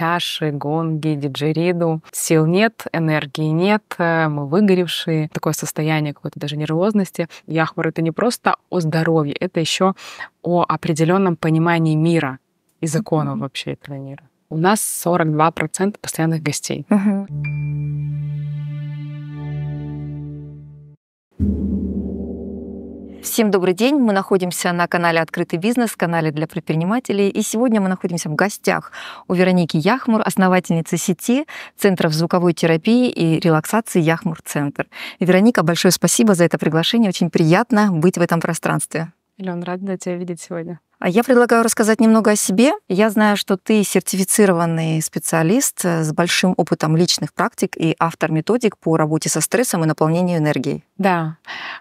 чаши, гонги, диджериду. Сил нет, энергии нет, э, мы выгоревшие. Такое состояние какой-то даже нервозности. Яхмар — это не просто о здоровье, это еще о определенном понимании мира и законов mm-hmm. вообще этого мира. У нас 42% постоянных гостей. Mm-hmm. Всем добрый день. Мы находимся на канале «Открытый бизнес», канале для предпринимателей. И сегодня мы находимся в гостях у Вероники Яхмур, основательницы сети Центров звуковой терапии и релаксации «Яхмур-центр». Вероника, большое спасибо за это приглашение. Очень приятно быть в этом пространстве. Алена, рада тебя видеть сегодня. А я предлагаю рассказать немного о себе. Я знаю, что ты сертифицированный специалист э, с большим опытом личных практик и автор методик по работе со стрессом и наполнению энергией. Да.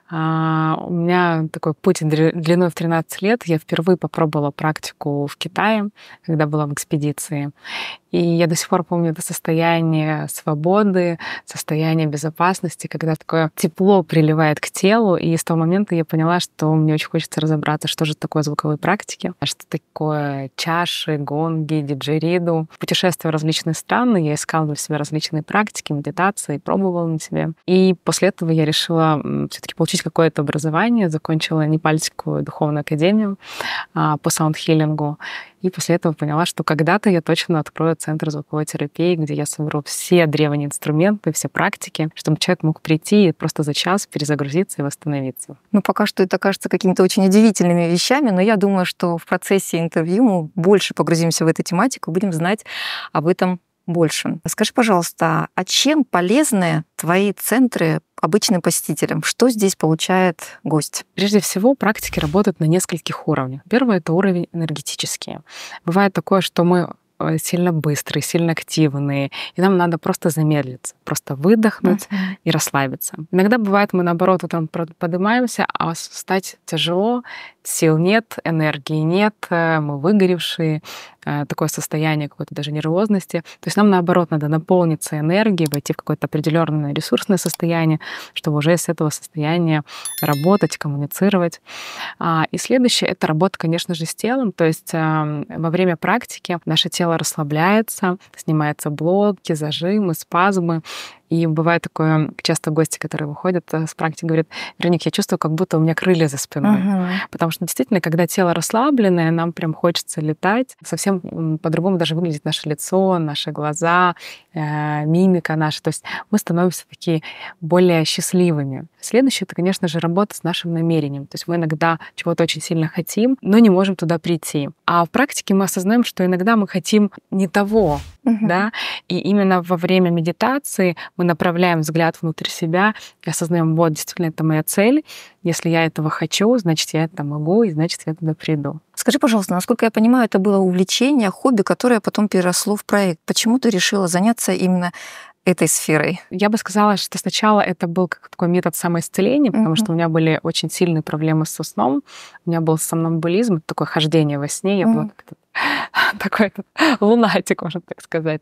А, у меня такой путь длиной в 13 лет. Я впервые попробовала практику в Китае, когда была в экспедиции. И я до сих пор помню это состояние свободы, состояние безопасности, когда такое тепло приливает к телу. И с того момента я поняла, что мне очень хочется разобраться, что же такое звуковые практики, практике. Что такое чаши, гонги, диджериду. Путешествуя в различные страны, я искала для себя различные практики, медитации, пробовала на себе. И после этого я решила все таки получить какое-то образование, закончила Непальскую духовную академию а, по саундхиллингу и после этого поняла, что когда-то я точно открою центр звуковой терапии, где я соберу все древние инструменты, все практики, чтобы человек мог прийти и просто за час перезагрузиться и восстановиться. Ну, пока что это кажется какими-то очень удивительными вещами, но я думаю, что в процессе интервью мы больше погрузимся в эту тематику, будем знать об этом больше. Скажи, пожалуйста, а чем полезны твои центры обычным посетителям? Что здесь получает гость? Прежде всего, практики работают на нескольких уровнях. Первый — это уровень энергетический. Бывает такое, что мы э, сильно быстрые, сильно активные, и нам надо просто замедлиться, просто выдохнуть mm-hmm. и расслабиться. Иногда бывает, мы наоборот утром поднимаемся, а встать тяжело, сил нет, энергии нет, э, мы выгоревшие, Э, такое состояние какой-то даже нервозности. То есть нам, наоборот, надо наполниться энергией, войти в какое-то определенное ресурсное состояние, чтобы уже с этого состояния работать, коммуницировать. А, и следующее — это работа, конечно же, с телом. То есть эм, во время практики наше тело расслабляется, снимаются блоки, зажимы, спазмы, и бывает такое, часто гости, которые выходят э, с практики, говорят, Вероник, я чувствую, как будто у меня крылья за спиной. Угу. Потому что действительно, когда тело расслабленное, нам прям хочется летать. Совсем по-другому даже выглядит наше лицо, наши глаза, э, мимика наша. То есть мы становимся такие более счастливыми. Следующее, это, конечно же, работа с нашим намерением. То есть мы иногда чего-то очень сильно хотим, но не можем туда прийти. А в практике мы осознаем, что иногда мы хотим не того, угу. да, и именно во время медитации мы направляем взгляд внутрь себя и осознаем, вот, действительно, это моя цель. Если я этого хочу, значит, я это могу, и значит, я туда приду. Скажи, пожалуйста, насколько я понимаю, это было увлечение, хобби, которое потом переросло в проект. Почему ты решила заняться именно этой сферой? Я бы сказала, что сначала это был как такой метод самоисцеления, потому mm-hmm. что у меня были очень сильные проблемы со сном. У меня был сомнамбулизм, такое хождение во сне. Я mm-hmm. была как-то такой лунатик, можно так сказать.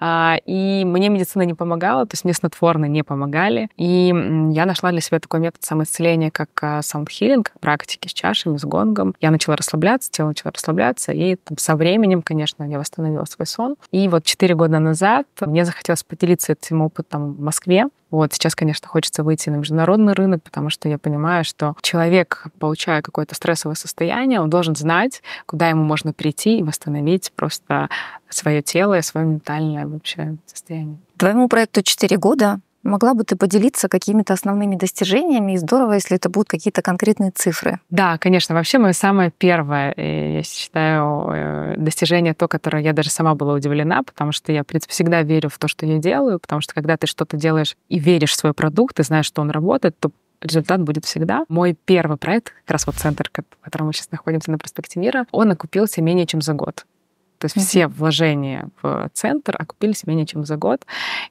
А, и мне медицина не помогала, то есть мне снотворные не помогали. И я нашла для себя такой метод самоисцеления, как саундхилинг, практики с чашами, с гонгом. Я начала расслабляться, тело начало расслабляться, и там, со временем, конечно, я восстановила свой сон. И вот четыре года назад мне захотелось поделиться этим опытом в Москве. Вот сейчас, конечно, хочется выйти на международный рынок, потому что я понимаю, что человек, получая какое-то стрессовое состояние, он должен знать, куда ему можно прийти и восстановить просто свое тело и свое ментальное вообще состояние. Твоему проекту 4 года. Могла бы ты поделиться какими-то основными достижениями, и здорово, если это будут какие-то конкретные цифры. Да, конечно. Вообще, мое самое первое, э, я считаю, э, достижение то, которое я даже сама была удивлена, потому что я, в принципе, всегда верю в то, что я делаю, потому что когда ты что-то делаешь и веришь в свой продукт, ты знаешь, что он работает, то результат будет всегда. Мой первый проект, как раз вот центр, в котором мы сейчас находимся на проспекте Мира, он окупился менее чем за год. То есть все вложения в центр окупились менее чем за год.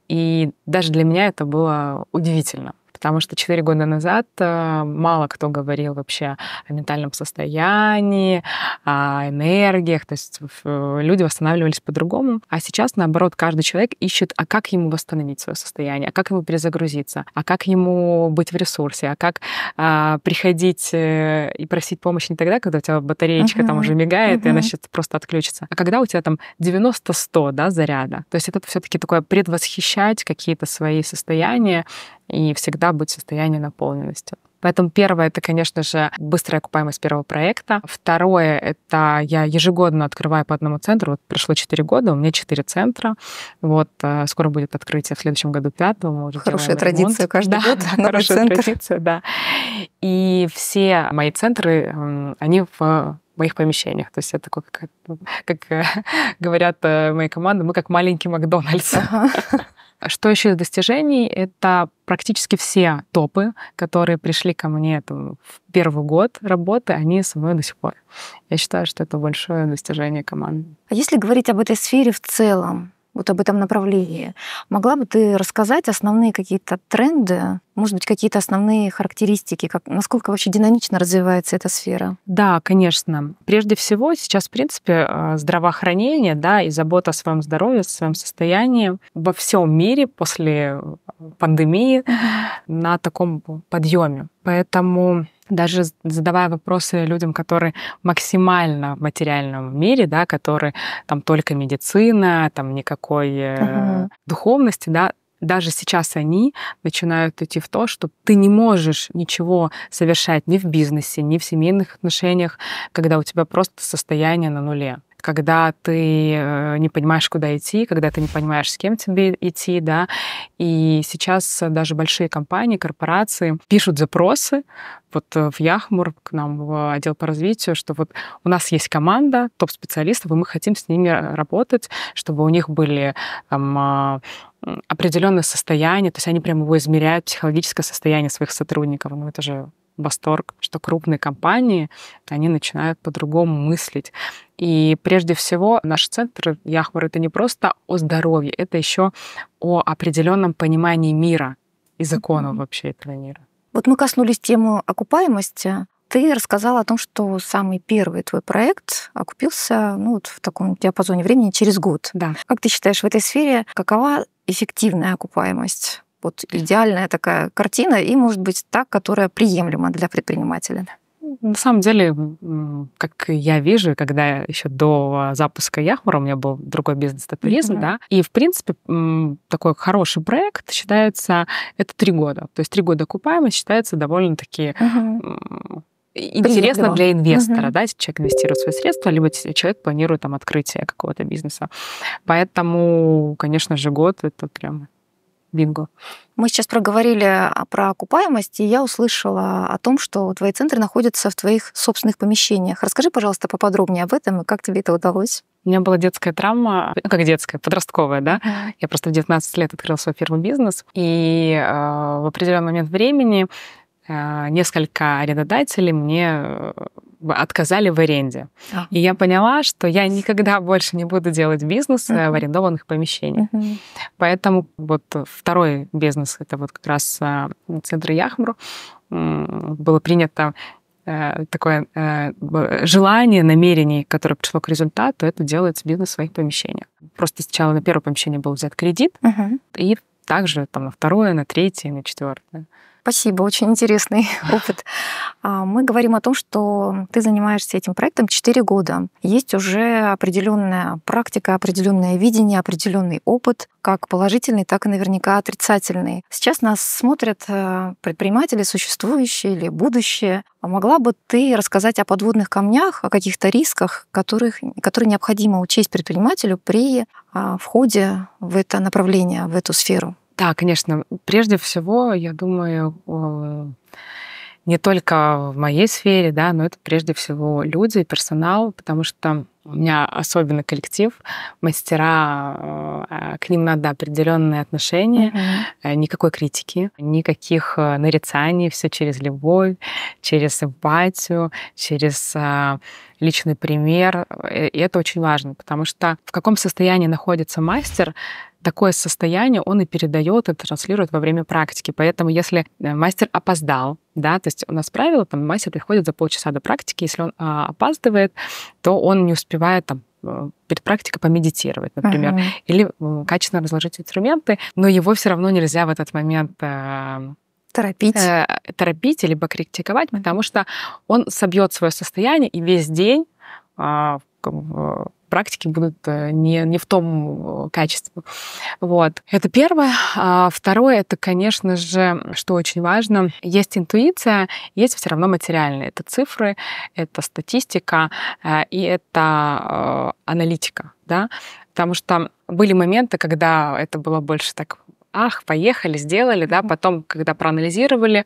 И даже для меня это было удивительно потому что 4 года назад э, мало кто говорил вообще о ментальном состоянии, о энергиях, то есть э, люди восстанавливались по-другому. А сейчас, наоборот, каждый человек ищет, а как ему восстановить свое состояние, а как ему перезагрузиться, а как ему быть в ресурсе, а как а, приходить э, и просить помощи не тогда, когда у тебя батареечка uh-huh. там уже мигает, uh-huh. и она сейчас просто отключится, а когда у тебя там 90-100 да, заряда. То есть это все-таки такое предвосхищать какие-то свои состояния, и всегда быть в состоянии наполненности. Поэтому первое — это, конечно же, быстрая окупаемость первого проекта. Второе — это я ежегодно открываю по одному центру. Вот прошло 4 года, у меня 4 центра. Вот э, скоро будет открытие в следующем году пятого. Мы уже хорошая традиция ремонт. каждый да, год. Да, хорошая центр. традиция, да. И все мои центры, они в моих помещениях. То есть я такой, как, как э, говорят э, мои команды, мы как маленький Макдональдс. Ага. Что еще из достижений? Это практически все топы, которые пришли ко мне в первый год работы, они со мной до сих пор. Я считаю, что это большое достижение команды. А если говорить об этой сфере в целом, вот об этом направлении. Могла бы ты рассказать основные какие-то тренды, может быть, какие-то основные характеристики, как, насколько вообще динамично развивается эта сфера? Да, конечно. Прежде всего, сейчас, в принципе, а, здравоохранение да, и забота о своем здоровье, о своем состоянии во всем мире после э, пандемии на таком подъеме. Поэтому даже задавая вопросы людям, которые максимально в материальном мире, да, которые там только медицина, там никакой uh-huh. духовности, да, даже сейчас они начинают идти в то, что ты не можешь ничего совершать ни в бизнесе, ни в семейных отношениях, когда у тебя просто состояние на нуле когда ты э, не понимаешь, куда идти, когда ты не понимаешь, с кем тебе идти, да. И сейчас даже большие компании, корпорации пишут запросы вот э, в Яхмур к нам в отдел по развитию, что вот у нас есть команда топ-специалистов, и мы хотим с ними э, работать, чтобы у них были там, а, определенное состояние, то есть они прямо его измеряют, психологическое состояние своих сотрудников. Ну, это же восторг, что крупные компании, они начинают по-другому мыслить. И прежде всего наш центр Яхмар — это не просто о здоровье, это еще о определенном понимании мира и законов mm-hmm. вообще этого мира. Вот мы коснулись темы окупаемости. Ты рассказала о том, что самый первый твой проект окупился ну, вот в таком диапазоне времени через год. Да. Как ты считаешь, в этой сфере какова эффективная окупаемость? Вот идеальная такая картина и, может быть, та, которая приемлема для предпринимателя. На самом деле, как я вижу, когда еще до запуска Яхмара у меня был другой бизнес, это туризм, mm-hmm. да, и, в принципе, такой хороший проект считается, это три года. То есть три года окупаемость считается довольно-таки mm-hmm интересно Приятного. для инвестора, угу. да, если человек инвестирует свои средства, либо человек планирует там открытие какого-то бизнеса. Поэтому, конечно же, год это прям бинго. Мы сейчас проговорили а, про окупаемость, и я услышала о том, что твои центры находятся в твоих собственных помещениях. Расскажи, пожалуйста, поподробнее об этом и как тебе это удалось. У меня была детская травма, ну как детская, подростковая, да. Я просто в 19 лет открыла свой первый бизнес, и э, в определенный момент времени э, несколько арендодателей мне э, отказали в аренде. А. И я поняла, что я никогда больше не буду делать бизнес uh-huh. в арендованных помещениях. Uh-huh. Поэтому вот второй бизнес, это вот как раз э, центр Яхмру, было принято э, такое желание, намерение, которое пришло к результату, это делается бизнес в своих помещениях. Просто сначала на первое помещение был взят кредит, uh-huh. и также там на второе, на третье, на четвертое. Спасибо, очень интересный опыт. А, мы говорим о том, что ты занимаешься этим проектом 4 года. Есть уже определенная практика, определенное видение, определенный опыт, как положительный, так и наверняка отрицательный. Сейчас нас смотрят э, предприниматели, существующие или будущие. А могла бы ты рассказать о подводных камнях, о каких-то рисках, которых, которые необходимо учесть предпринимателю при а, входе в это направление, в эту сферу? Да, конечно. Прежде всего, я думаю, не только в моей сфере, да, но это прежде всего люди, персонал, потому что у меня особенный коллектив, мастера, э, э, к ним надо определенные отношения, mm-hmm. никакой критики, никаких нарицаний, все через любовь, через эмпатию, через личный пример. И это очень важно, потому что в каком состоянии находится мастер, такое состояние он и передает, и транслирует во время практики. Поэтому если мастер опоздал, да, то есть у нас правило, там мастер приходит за полчаса до практики, если он а, опаздывает, то он не успевает успевает там э, перед практикой помедитировать, например, ага. или э, качественно разложить инструменты, но его все равно нельзя в этот момент э, торопить. торопить, либо критиковать, потому что он собьет свое состояние и весь день а, практике будут э, не, не в том э, качестве. Вот. Это первое. А второе, это, конечно же, что очень важно, есть интуиция, есть все равно материальные. Это цифры, это статистика э, и это аналитика. Да? Потому что были моменты, когда это было больше так ах, поехали, сделали, да, потом, когда проанализировали,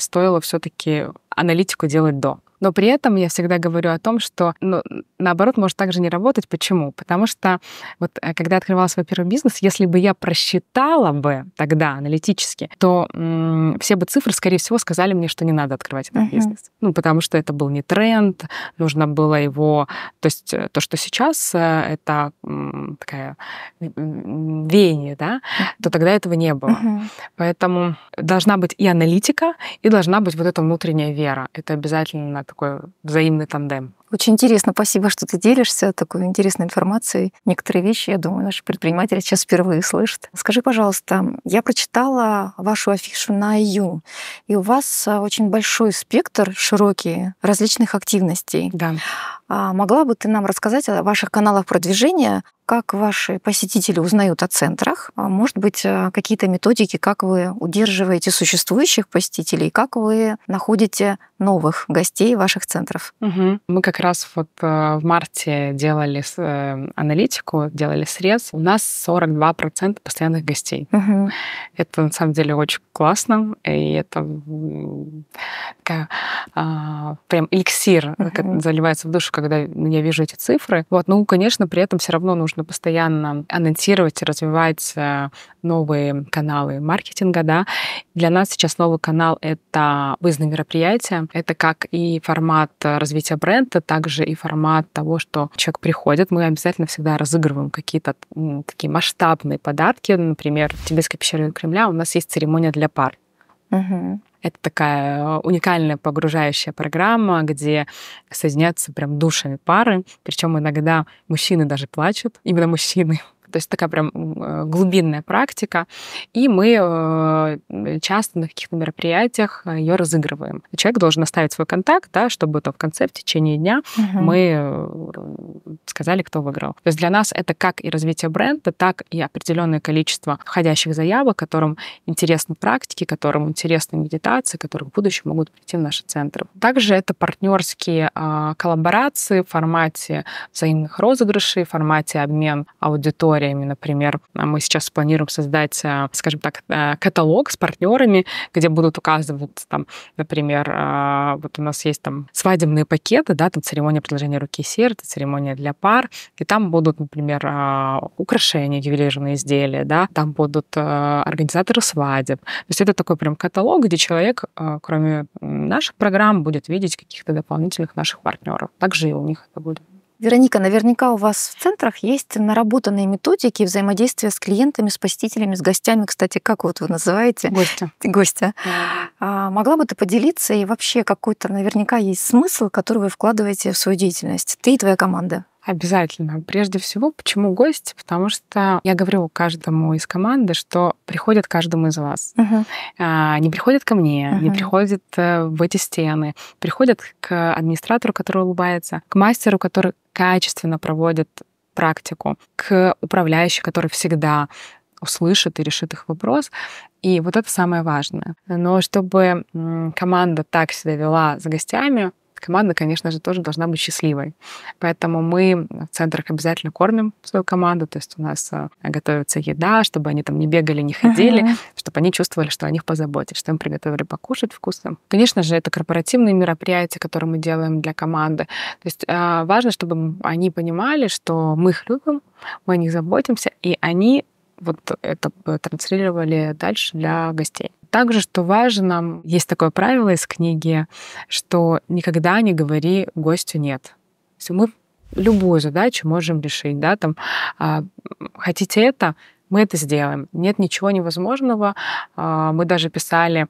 стоило все-таки аналитику делать до. Но при этом я всегда говорю о том, что ну, наоборот может также не работать. Почему? Потому что вот э, когда я открывала свой первый бизнес, если бы я просчитала бы тогда аналитически, то м- все бы цифры, скорее всего, сказали мне, что не надо открывать этот uh-huh. бизнес. Ну, потому что это был не тренд, нужно было его... То есть э, то, что сейчас э, это м- такая веяние, да, то тогда этого не было. Uh-huh. Поэтому должна быть и аналитика, и должна быть вот эта внутренняя вера. Это обязательно такой взаимный тандем. Очень интересно, спасибо, что ты делишься такой интересной информацией. Некоторые вещи, я думаю, наши предприниматели сейчас впервые слышат. Скажи, пожалуйста, я прочитала вашу афишу на IU, и у вас а, очень большой спектр, широкий, различных активностей. Да. А могла бы ты нам рассказать о ваших каналах продвижения, как ваши посетители узнают о центрах? А, может быть, э, какие-то методики, как вы удерживаете существующих посетителей, как вы находите новых гостей ваших центров? Угу. Мы как раз вот э, в марте делали э, аналитику, делали срез. У нас 42% постоянных гостей. Угу. Это на самом деле очень классно, и это такая, а, прям эликсир угу. заливается в душу, когда я вижу эти цифры. Вот, ну, конечно, при этом все равно нужно нужно постоянно анонсировать и развивать э, новые каналы маркетинга, да. Для нас сейчас новый канал — это выездные мероприятия. Это как и формат э, развития бренда, также и формат того, что человек приходит. Мы обязательно всегда разыгрываем какие-то такие масштабные подарки. Например, в Тибетской пещере Кремля у нас есть церемония для пар. Угу. Это такая уникальная погружающая программа, где соединяются прям душами пары. Причем иногда мужчины даже плачут, именно мужчины, то есть такая прям э, глубинная практика. И мы э, часто на каких-то мероприятиях э, ее разыгрываем. Человек должен оставить свой контакт, да, чтобы там в конце, в течение дня угу. мы сказали, кто выиграл. То есть для нас это как и развитие бренда, так и определенное количество входящих заявок, которым интересны практики, которым интересны медитации, которые в будущем могут прийти в наши центры. Также это партнерские а, коллаборации в формате взаимных розыгрышей, в формате обмен аудиторией историями. Например, а мы сейчас планируем создать, э, скажем так, э, каталог с партнерами, где будут указываться, там, например, э, вот у нас есть там свадебные пакеты, да, там церемония предложения руки и сердца, церемония для пар, и там будут, например, украшения, ювелирные изделия, да, там будут организаторы свадеб. То есть это такой прям каталог, где человек, кроме наших программ, будет видеть каких-то дополнительных наших партнеров. Также и у них это будет. Вероника, наверняка у вас в центрах есть наработанные методики взаимодействия с клиентами, с посетителями, с гостями, кстати, как вот вы называете? Гостя. Гостя. А, могла бы ты поделиться и вообще какой-то наверняка есть смысл, который вы вкладываете в свою деятельность, ты и твоя команда? Обязательно. Прежде всего, почему гость? Потому что я говорю каждому из команды, что приходят каждому из вас. Uh-huh. А, не приходят ко мне, uh-huh. не приходят э, в эти стены, приходят к администратору, который улыбается, к мастеру, который качественно проводит практику, к управляющему, который всегда услышит и решит их вопрос. И вот это самое важное. Но чтобы команда так себя вела за гостями, команда, конечно же, тоже должна быть счастливой. Поэтому мы в центрах обязательно кормим свою команду, то есть у нас э, готовится еда, чтобы они там не бегали, не ходили, uh-huh. чтобы они чувствовали, что о них позаботились, что им приготовили покушать вкусно. Конечно же, это корпоративные мероприятия, которые мы делаем для команды. То есть э, важно, чтобы они понимали, что мы их любим, мы о них заботимся, и они вот это транслировали дальше для гостей. Также, что важно, есть такое правило из книги, что никогда не говори гостю «нет». Если мы любую задачу можем решить, да, там, а, хотите это, мы это сделаем. Нет ничего невозможного. А, мы даже писали,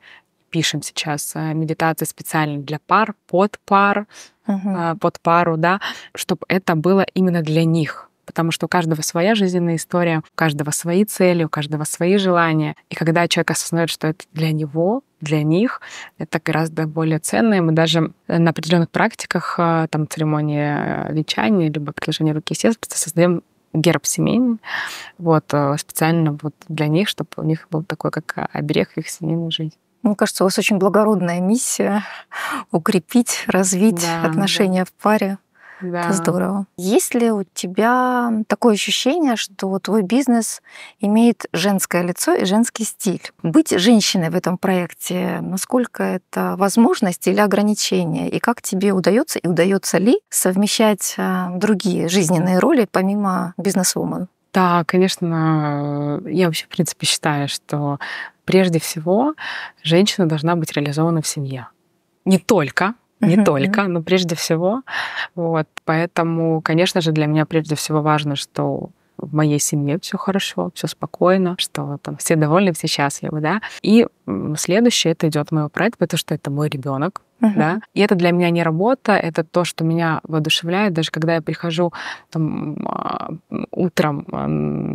пишем сейчас э, медитации специально для пар, под пар, угу. А, под пару, да, чтобы это было именно для них потому что у каждого своя жизненная история, у каждого свои цели, у каждого свои желания. И когда человек осознает, что это для него, для них, это гораздо более ценно. И мы даже э, на определенных практиках, э, там церемонии э, венчания, либо предложения руки и сердца, создаем герб семейный, вот, специально вот для них, чтобы у них был такой, как оберег их семейной жизни. Мне кажется, у вас очень благородная миссия укрепить, развить да, отношения да. в паре. Да. Это здорово. Есть ли у тебя такое ощущение, что твой бизнес имеет женское лицо и женский стиль? Быть женщиной в этом проекте, насколько это возможность или ограничение? И как тебе удается и удается ли совмещать а, другие жизненные роли помимо бизнес-вумен? Да, конечно, э, я вообще, в принципе, считаю, что прежде всего женщина должна быть реализована в семье. Не только, не uh-huh. только, но прежде всего. Вот. Поэтому, конечно же, для меня прежде всего важно, что в моей семье все хорошо, все спокойно, что там все довольны, все счастливы, да. И следующее это идет мой проект, потому что это мой ребенок, Uh-huh. Да? И это для меня не работа, это то, что меня воодушевляет. Даже когда я прихожу там, а, утром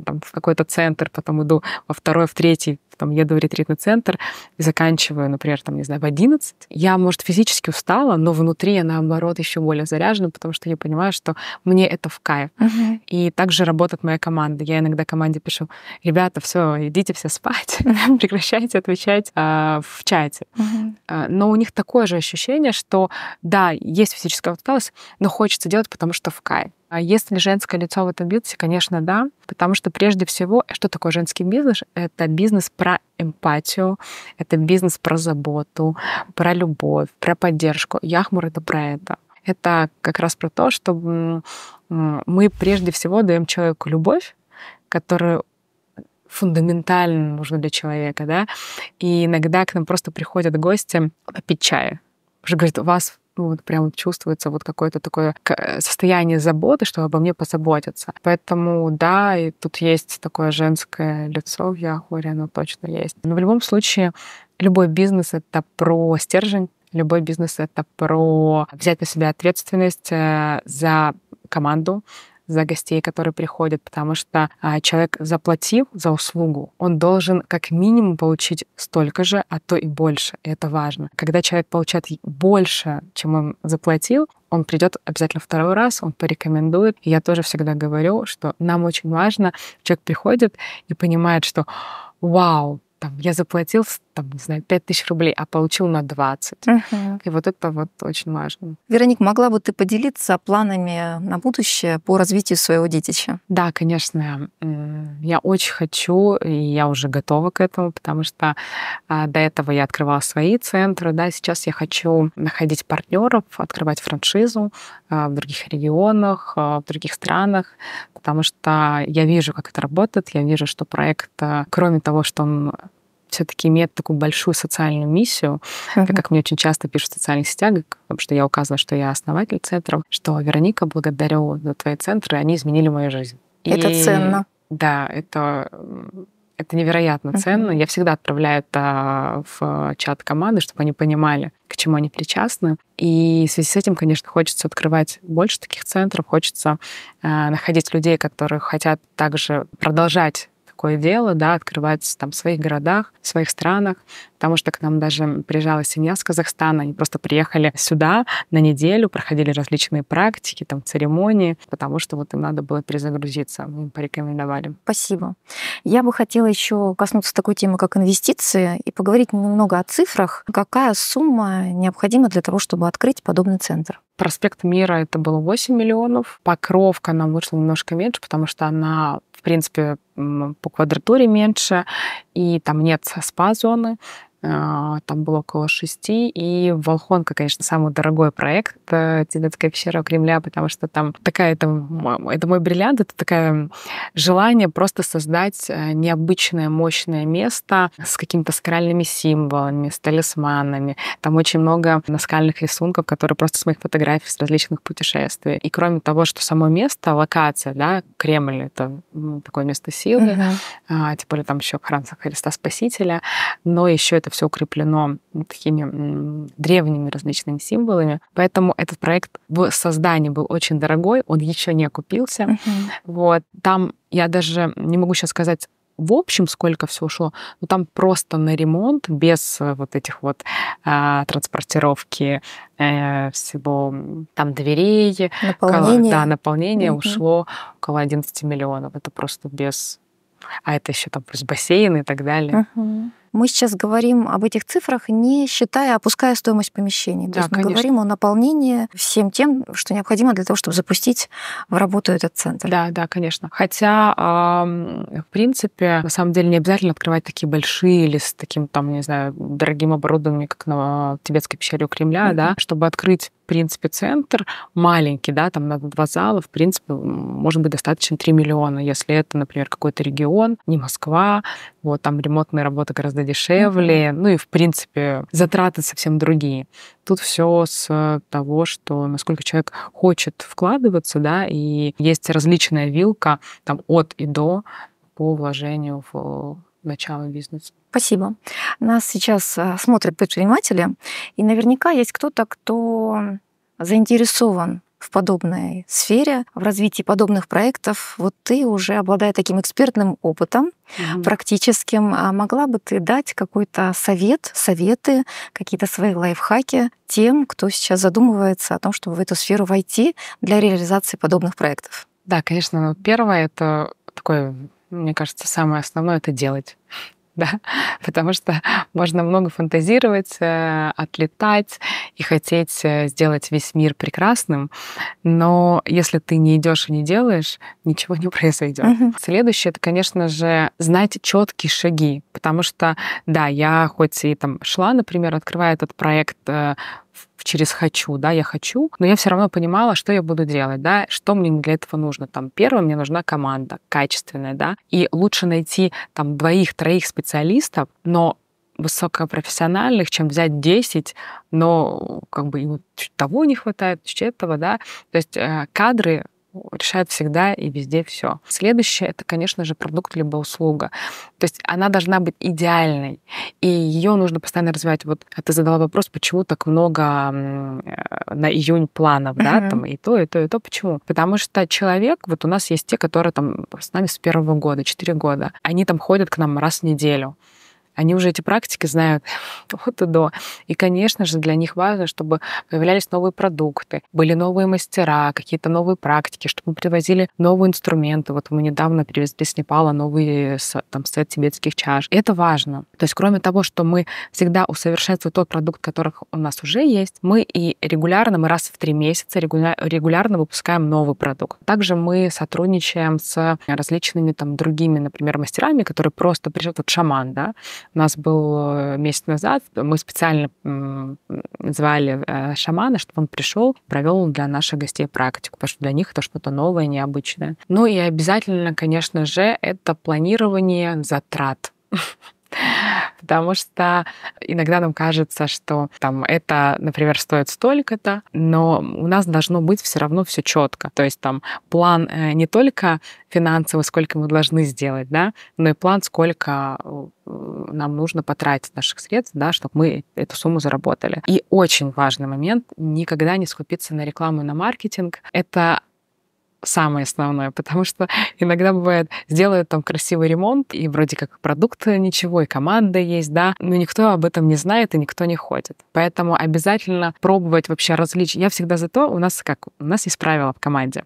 там, в какой-то центр, потом иду во второй, в третий, там еду в ретритный центр и заканчиваю, например, там, не знаю, в 11, я, может, физически устала, но внутри я, наоборот, еще более заряжена, потому что я понимаю, что мне это в кайф. Uh-huh. И также работает моя команда. Я иногда команде пишу, ребята, все, идите все спать, uh-huh. прекращайте отвечать э, в чате. Uh-huh. но у них такое же ощущение, что да, есть физическая усталость, но хочется делать, потому что в кайф. А есть ли женское лицо в этом бизнесе? Конечно, да. Потому что прежде всего, что такое женский бизнес? Это бизнес про эмпатию, это бизнес про заботу, про любовь, про поддержку. Яхмур — это про это. Это как раз про то, что мы прежде всего даем человеку любовь, которую фундаментально нужно для человека, да. И иногда к нам просто приходят гости попить чая. Уже говорит, у вас ну, вот прям чувствуется вот какое-то такое э, состояние заботы, что обо мне позаботятся. Поэтому, да, и тут есть такое женское лицо в Яхуре, оно точно есть. Но в любом случае, любой бизнес — это про стержень, любой бизнес — это про взять на себя ответственность э, за команду, за гостей, которые приходят, потому что а, человек, заплатив за услугу, он должен как минимум получить столько же, а то и больше. И это важно. Когда человек получает больше, чем он заплатил, он придет обязательно второй раз, он порекомендует. И я тоже всегда говорю, что нам очень важно, человек приходит и понимает, что вау, там, я заплатил там, не знаю, 5 тысяч рублей, а получил на 20. Угу. И вот это вот очень важно. Вероник, могла бы ты поделиться планами на будущее по развитию своего детища? Да, конечно. Я очень хочу, и я уже готова к этому, потому что а, до этого я открывала свои центры, да, сейчас я хочу находить партнеров, открывать франшизу а, в других регионах, а, в других странах, потому что я вижу, как это работает, я вижу, что проект, кроме того, что он все-таки имеет такую большую социальную миссию, uh как мне очень часто пишут в социальных сетях, потому что я указывала, что я основатель центров, что Вероника, благодарю за твои центры, они изменили мою жизнь. Это И... ценно. Да, это это невероятно ценно. Uh-huh. Я всегда отправляю это в чат команды, чтобы они понимали, к чему они причастны. И в связи с этим, конечно, хочется открывать больше таких центров, хочется э, находить людей, которые хотят также продолжать такое дело, да, открывать там в своих городах, в своих странах, потому что к нам даже приезжала семья с Казахстана, они просто приехали сюда на неделю, проходили различные практики, там церемонии, потому что вот им надо было перезагрузиться, мы им порекомендовали. Спасибо. Я бы хотела еще коснуться такой темы, как инвестиции, и поговорить немного о цифрах. Какая сумма необходима для того, чтобы открыть подобный центр? Проспект Мира это было 8 миллионов. Покровка нам вышла немножко меньше, потому что она в принципе, по квадратуре меньше, и там нет спа-зоны, а, там было около шести. И Волхонка, конечно, самый дорогой проект Тибетская э, пещера Кремля, потому что там такая, это это мой бриллиант, это такое желание просто создать э, необычное, мощное место с какими-то скральными символами, с талисманами. Там очень много наскальных рисунков, которые просто с моих фотографий, с различных путешествий. И кроме того, что само место, локация, да, Кремль — это ну, такое место силы, uh-huh. тем более там еще храм Христа Спасителя, но еще это все укреплено такими древними различными символами. Поэтому этот проект в создании был очень дорогой, он еще не окупился. Uh-huh. Вот. Там я даже не могу сейчас сказать в общем, сколько все ушло, но там просто на ремонт, без э, вот этих вот э, транспортировки э, всего, там дверей, наполнение. Около, да, наполнение угу. ушло около 11 миллионов. Это просто без... А это еще там плюс бассейн и так далее. Угу. Мы сейчас говорим об этих цифрах, не считая, а опуская стоимость помещений. Да, есть мы конечно. говорим о наполнении всем тем, что необходимо для того, чтобы запустить в работу этот центр. Да, да, конечно. Хотя, в принципе, на самом деле не обязательно открывать такие большие или с таким, там, не знаю, дорогим оборудованием, как на тибетской пещере у Кремля, mm-hmm. да, чтобы открыть в принципе, центр маленький, да, там на два зала, в принципе, может быть достаточно 3 миллиона, если это, например, какой-то регион, не Москва, вот там ремонтные работы гораздо дешевле, mm-hmm. ну и, в принципе, затраты совсем другие. Тут все с э, того, что насколько человек хочет вкладываться, да, и есть различная вилка там от и до по вложению в начала бизнес. Спасибо. Нас сейчас э, смотрят предприниматели, и наверняка есть кто-то, кто заинтересован в подобной сфере, в развитии подобных проектов, вот ты уже обладая таким экспертным опытом, mm-hmm. практическим, а могла бы ты дать какой-то совет, советы, какие-то свои лайфхаки тем, кто сейчас задумывается о том, чтобы в эту сферу войти для реализации подобных проектов? Да, конечно. Ну, первое это такой мне кажется, самое основное — это делать. Да, потому что можно много фантазировать, э, отлетать и хотеть э, сделать весь мир прекрасным, но если ты не идешь и не делаешь, ничего не произойдет. Угу. Следующее это, конечно же, знать четкие шаги, потому что, да, я хоть и там шла, например, открывая этот проект э, через хочу, да, я хочу, но я все равно понимала, что я буду делать, да, что мне для этого нужно. Там, первое, мне нужна команда качественная, да, и лучше найти там двоих-троих специалистов, но высокопрофессиональных, чем взять 10, но как бы ему того не хватает, чуть этого, да. То есть э, кадры решает всегда и везде все. Следующее это, конечно же, продукт либо услуга. То есть она должна быть идеальной, и ее нужно постоянно развивать. Вот а ты задала вопрос, почему так много э, на июнь планов, да, uh-huh. там и то, и то, и то. Почему? Потому что человек, вот у нас есть те, которые там с нами с первого года, четыре года, они там ходят к нам раз в неделю они уже эти практики знают Вот и до. И, конечно же, для них важно, чтобы появлялись новые продукты, были новые мастера, какие-то новые практики, чтобы мы привозили новые инструменты. Вот мы недавно привезли с Непала новый там, сет тибетских чаш. это важно. То есть кроме того, что мы всегда усовершенствуем тот продукт, который у нас уже есть, мы и регулярно, мы раз в три месяца регулярно выпускаем новый продукт. Также мы сотрудничаем с различными там другими, например, мастерами, которые просто приезжают, вот шаман, да, у нас был э, месяц назад, мы специально звали э, шамана, чтобы он пришел, провел для наших гостей практику, потому что для них это что-то новое, необычное. Ну и обязательно, конечно же, это планирование затрат. потому что иногда нам кажется, что там это, например, стоит столько-то, но у нас должно быть все равно все четко. То есть там план э, не только финансово, сколько мы должны сделать, да, но и план, сколько э, нам нужно потратить наших средств, да, чтобы мы эту сумму заработали. И очень важный момент — никогда не скупиться на рекламу и на маркетинг. Это самое основное, потому что иногда бывает, сделают там красивый ремонт, и вроде как продукт ничего, и команда есть, да, но никто об этом не знает и никто не ходит. Поэтому обязательно пробовать вообще различия. Я всегда за то, у нас как, у нас есть правило в команде,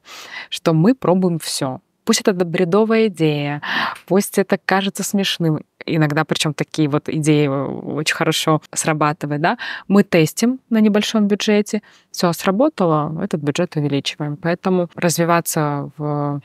что мы пробуем все. Пусть это бредовая идея, пусть это кажется смешным, иногда причем такие вот идеи э, очень хорошо срабатывают, да, мы тестим на небольшом бюджете, все сработало, этот бюджет увеличиваем. Поэтому развиваться в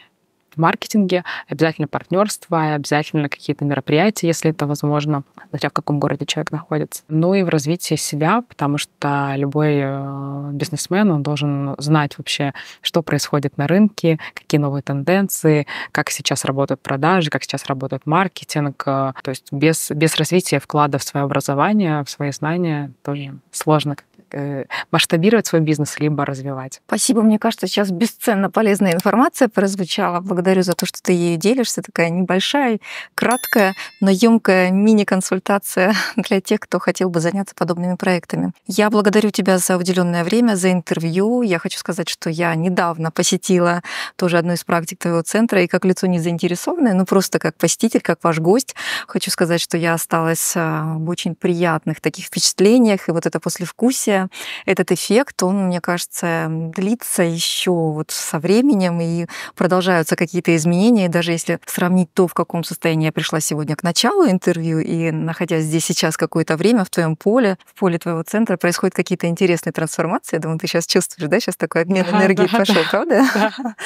в маркетинге, обязательно партнерство, обязательно какие-то мероприятия, если это возможно, смотря в каком городе человек находится. Ну и в развитии себя, потому что любой э, бизнесмен, он должен знать вообще, что происходит на рынке, какие новые тенденции, как сейчас работают продажи, как сейчас работает маркетинг. Э, то есть без, без развития вклада в свое образование, в свои знания тоже сложно как Э, масштабировать свой бизнес, либо развивать. Спасибо. Мне кажется, сейчас бесценно полезная информация прозвучала. Благодарю за то, что ты ею делишься. Такая небольшая, краткая, но емкая мини-консультация для тех, кто хотел бы заняться подобными проектами. Я благодарю тебя за уделенное время, за интервью. Я хочу сказать, что я недавно посетила тоже одну из практик твоего центра, и как лицо не заинтересованное, ну просто как посетитель, как ваш гость, хочу сказать, что я осталась а, в очень приятных таких впечатлениях, и вот это послевкусие этот эффект, он, мне кажется, длится еще вот со временем и продолжаются какие-то изменения. даже если сравнить то, в каком состоянии я пришла сегодня к началу интервью и находясь здесь сейчас какое-то время в твоем поле, в поле твоего центра происходят какие-то интересные трансформации. Я думаю, ты сейчас чувствуешь, да, сейчас такой обмен да, энергии да, пошел, да, правда?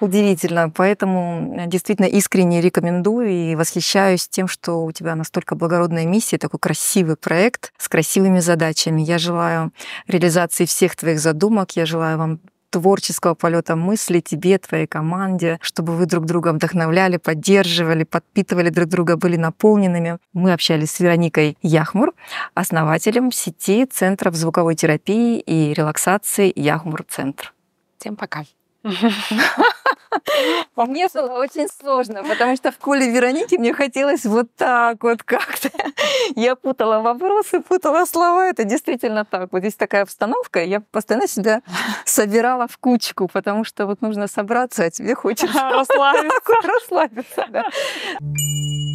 Удивительно. Поэтому э, действительно искренне рекомендую и восхищаюсь тем, что у тебя настолько благородная миссия, такой красивый проект с красивыми задачами. Я желаю реализации всех твоих задумок. Я желаю вам творческого полета мысли тебе, твоей команде, чтобы вы друг друга вдохновляли, поддерживали, подпитывали друг друга, были наполненными. Мы общались с Вероникой Яхмур, основателем сети центров звуковой терапии и релаксации Яхмур Центр. Всем пока. Мне было очень сложно, потому что в коле Вероники мне хотелось вот так вот как-то. Я путала вопросы, путала слова. Это действительно так. Вот здесь такая обстановка, я постоянно себя собирала в кучку, потому что вот нужно собраться, а тебе хочется расслабиться. расслабиться да.